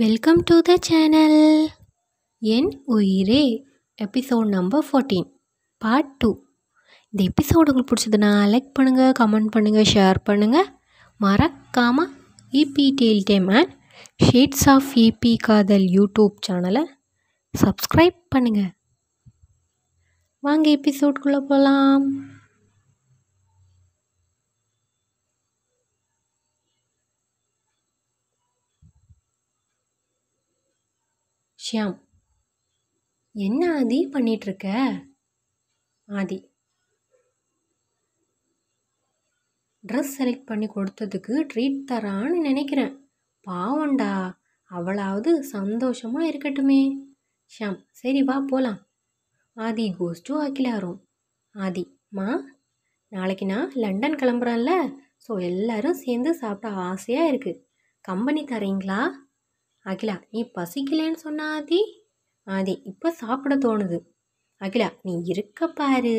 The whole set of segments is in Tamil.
வெல்கம் டு த சேனல் என் உயிரே episode number fourteen part two இந்த எபிசோடு உங்களுக்கு பிடிச்சதுன்னா லைக் பண்ணுங்கள் கமெண்ட் பண்ணுங்கள் ஷேர் பண்ணுங்கள் மறக்காமல் EB tale time and shades of EB காதல் யூடியூப் சேனலை சப்ஸ்கிரைப் பண்ணுங்கள் வாங்க எபிசோட்குள்ளே போகலாம் ஷியாம் என்ன ஆதி பண்ணிகிட்ருக்க ஆதி ட்ரெஸ் செலக்ட் பண்ணி கொடுத்ததுக்கு ட்ரீட் தரான்னு நினைக்கிறேன் பாவண்டா அவளாவது சந்தோஷமாக இருக்கட்டுமே ஷியாம் சரி வா போகலாம் ஆதி கோஸ்டு ஆக்கிலாரும் ஆதி மா நாளைக்கு நான் லண்டன் கிளம்புறேன்ல ஸோ எல்லோரும் சேர்ந்து சாப்பிட ஆசையாக இருக்குது கம்பெனி தரீங்களா அகிலா நீ பசிக்கலன்னு சொன்ன ஆதி ஆதி இப்போ சாப்பிட தோணுது அகிலா நீ இருக்க பாரு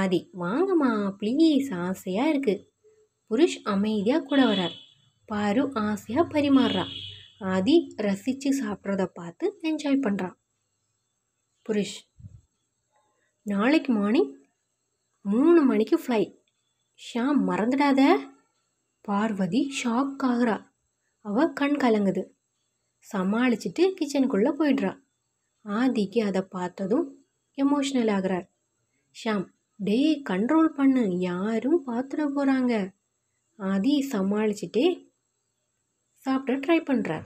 ஆதி வாங்கம்மா ப்ளீஸ் ஆசையாக இருக்குது புருஷ் அமைதியாக கூட வரார் பாரு ஆசையாக பரிமாறுறா ஆதி ரசித்து சாப்பிட்றத பார்த்து என்ஜாய் பண்ணுறான் புருஷ் நாளைக்கு மார்னிங் மூணு மணிக்கு ஃப்ளைட் ஷாம் மறந்துடாத பார்வதி ஷாக் ஆகிறா அவள் கண் கலங்குது சமாளிச்சுட்டு கிச்சனுக்குள்ளே போயிடுறா ஆதிக்கு அதை பார்த்ததும் எமோஷ்னல் ஆகிறார் ஷாம் டே கண்ட்ரோல் பண்ணு யாரும் பார்த்துட போகிறாங்க ஆதி சமாளிச்சுட்டே சாப்பிட ட்ரை பண்ணுறார்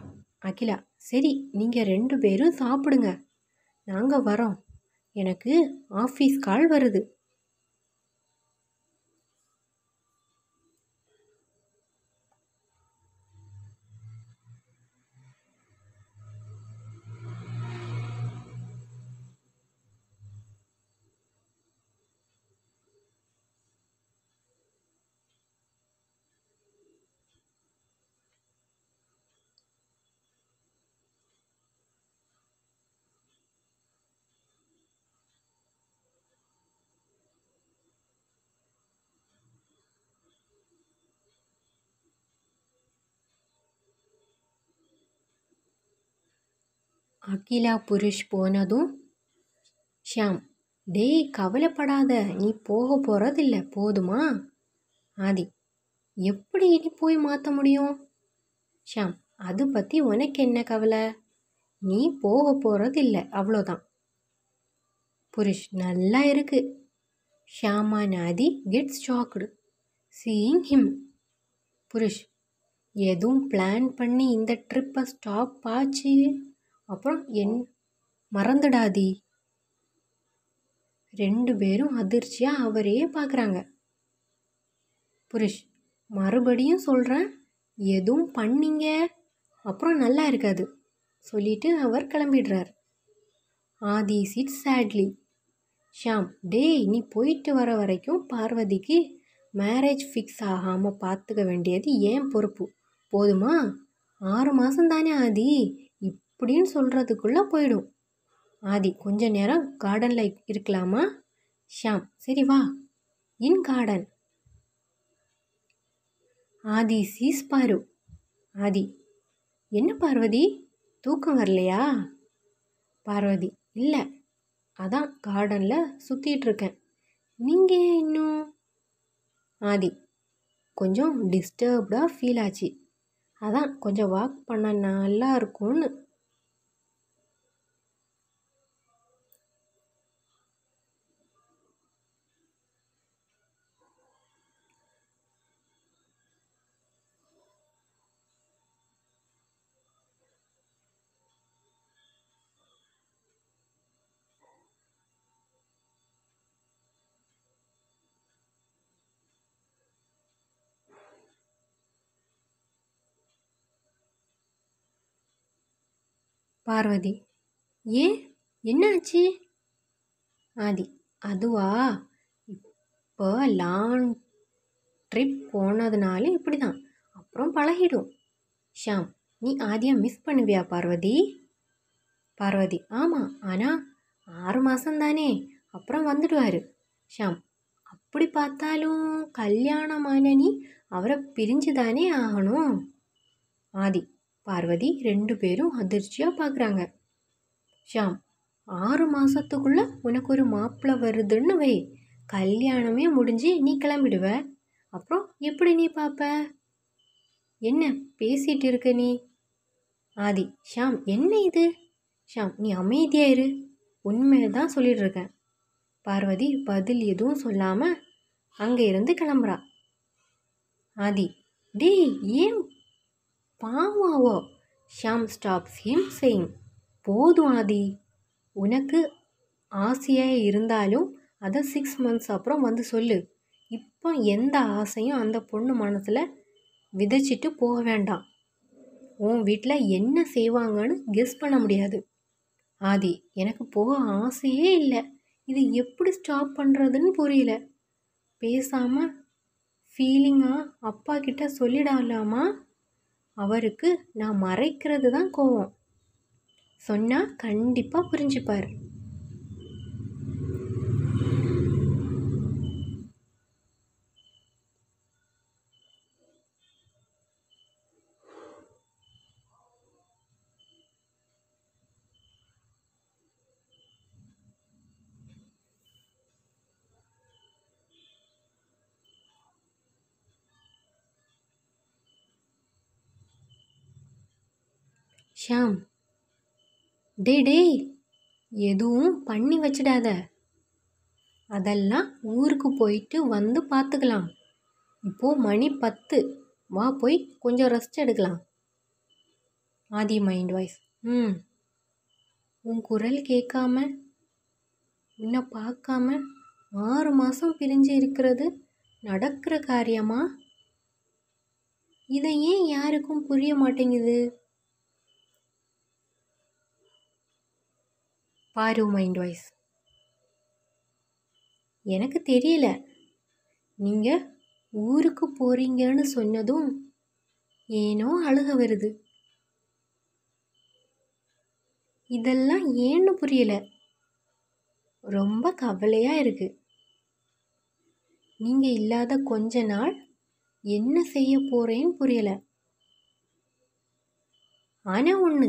அகிலா சரி நீங்கள் ரெண்டு பேரும் சாப்பிடுங்க நாங்கள் வரோம் எனக்கு ஆஃபீஸ் கால் வருது அகிலா புருஷ் போனதும் ஷியாம் டேய் கவலைப்படாத நீ போக போகிறதில்ல போதுமா ஆதி எப்படி இனி போய் மாற்ற முடியும் ஷியாம் அது பற்றி உனக்கு என்ன கவலை நீ போக போகிறதில்ல அவ்வளோதான் புருஷ் நல்லா இருக்கு Shyama Nathi gets shocked seeing him புருஷ் எதுவும் பிளான் பண்ணி இந்த ட்ரிப்பை ஸ்டாப் ஆச்சு அப்புறம் என் மறந்துடாதி ரெண்டு பேரும் அதிர்ச்சியாக அவரே பார்க்குறாங்க புருஷ் மறுபடியும் சொல்கிறேன் எதுவும் பண்ணிங்க அப்புறம் நல்லா இருக்காது சொல்லிட்டு அவர் கிளம்பிடுறார் ஆதி சிட் சேட்லி ஷாம் டேய் நீ போயிட்டு வர வரைக்கும் பார்வதிக்கு மேரேஜ் ஃபிக்ஸ் ஆகாமல் பார்த்துக்க வேண்டியது ஏன் பொறுப்பு போதுமா ஆறு மாதம் தானே ஆதி அப்படின்னு சொல்கிறதுக்குள்ளே போயிடும் ஆதி கொஞ்ச நேரம் கார்டனில் இருக்கலாமா ஷாம் சரி வா இன் கார்டன் ஆதி சீஸ் பாரு ஆதி என்ன பார்வதி தூக்கம் வரலையா பார்வதி இல்லை அதான் கார்டனில் இருக்கேன் நீங்கள் இன்னும் ஆதி கொஞ்சம் டிஸ்டர்ப்டாக ஃபீல் ஆச்சு அதான் கொஞ்சம் வாக் பண்ண நல்லா இருக்கும்னு பார்வதி ஏன் என்னாச்சு ஆதி அதுவா இப்போ லாங் ட்ரிப் போனதுனால இப்படி தான் அப்புறம் பழகிடும் ஷாம் நீ ஆதியாக மிஸ் பண்ணுவியா பார்வதி பார்வதி ஆமாம் ஆனால் ஆறு மாதம் தானே அப்புறம் வந்துடுவார் ஷாம் அப்படி பார்த்தாலும் கல்யாணமான நீ அவரை பிரிஞ்சு தானே ஆகணும் ஆதி பார்வதி ரெண்டு பேரும் அதிர்ச்சியாக பார்க்குறாங்க ஷாம் ஆறு மாதத்துக்குள்ளே உனக்கு ஒரு மாப்பிள்ளை வருதுன்னு வை கல்யாணமே முடிஞ்சு நீ கிளம்பிடுவ அப்புறம் எப்படி நீ பார்ப்ப என்ன பேசிகிட்டு இருக்க நீ ஆதி ஷாம் என்ன இது ஷாம் நீ அமைதியாக இரு உண்மையை தான் சொல்லிட்டுருக்கேன் பார்வதி பதில் எதுவும் சொல்லாமல் அங்கே இருந்து கிளம்புறா ஆதி டேய் ஏன் பாமாவோ ஷாம் ஸ்டாப் ஹிம் செய்யும் போதும் ஆதி உனக்கு ஆசையாக இருந்தாலும் அதை சிக்ஸ் மந்த்ஸ் அப்புறம் வந்து சொல்லு இப்போ எந்த ஆசையும் அந்த பொண்ணு மனசில் விதைச்சிட்டு போக வேண்டாம் உன் வீட்டில் என்ன செய்வாங்கன்னு கெஸ் பண்ண முடியாது ஆதி எனக்கு போக ஆசையே இல்லை இது எப்படி ஸ்டாப் பண்ணுறதுன்னு புரியல பேசாமல் ஃபீலிங்காக அப்பா கிட்ட சொல்லிடலாமா அவருக்கு நான் மறைக்கிறது தான் கோவம் சொன்னால் கண்டிப்பாக புரிஞ்சுப்பார் ஷாம் டே டேய் எதுவும் பண்ணி வச்சிடாத அதெல்லாம் ஊருக்கு போயிட்டு வந்து பார்த்துக்கலாம் இப்போது மணி பத்து வா போய் கொஞ்சம் ரெஸ்ட் எடுக்கலாம் ஆதி மைண்ட் வாய்ஸ் ம் உன் குரல் கேட்காம உன்னை பார்க்காம ஆறு மாதம் பிரிஞ்சு இருக்கிறது நடக்கிற காரியமா இதை ஏன் யாருக்கும் புரிய மாட்டேங்குது பாரு மைண்ட் வாய்ஸ் எனக்கு தெரியல நீங்கள் ஊருக்கு போகிறீங்கன்னு சொன்னதும் ஏனோ அழுக வருது இதெல்லாம் ஏன்னு புரியல ரொம்ப கவலையாக இருக்குது நீங்கள் இல்லாத கொஞ்ச நாள் என்ன செய்ய போகிறேன்னு புரியல ஆனால் ஒன்று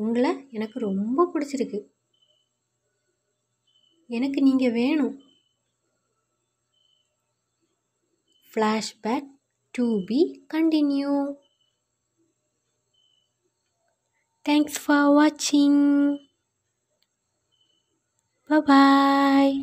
உங்களை எனக்கு ரொம்ப பிடிச்சிருக்கு எனக்கு நீங்கள் வேணும் flashback to be continue thanks for வாட்சிங் பாய்